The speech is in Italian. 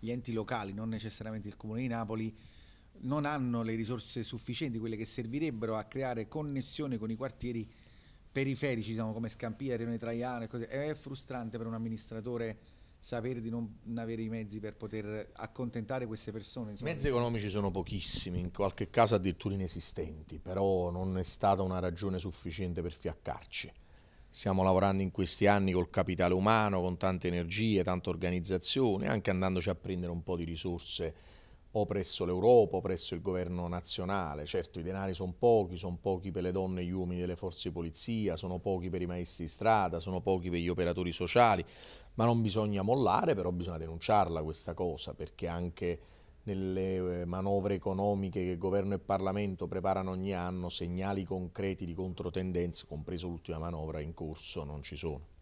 gli enti locali, non necessariamente il Comune di Napoli, non hanno le risorse sufficienti, quelle che servirebbero a creare connessione con i quartieri periferici, diciamo, come Scampia, Rione Traiano e cose. È frustrante per un amministratore sapere di non avere i mezzi per poter accontentare queste persone. I mezzi economici sono pochissimi, in qualche caso addirittura inesistenti, però non è stata una ragione sufficiente per fiaccarci stiamo lavorando in questi anni col capitale umano, con tante energie, tanta organizzazione, anche andandoci a prendere un po' di risorse o presso l'Europa o presso il governo nazionale. Certo i denari sono pochi, sono pochi per le donne e gli uomini delle forze di polizia, sono pochi per i maestri di strada, sono pochi per gli operatori sociali, ma non bisogna mollare, però bisogna denunciarla questa cosa perché anche nelle eh, manovre economiche che governo e Parlamento preparano ogni anno segnali concreti di controtendenze, compreso l'ultima manovra in corso, non ci sono.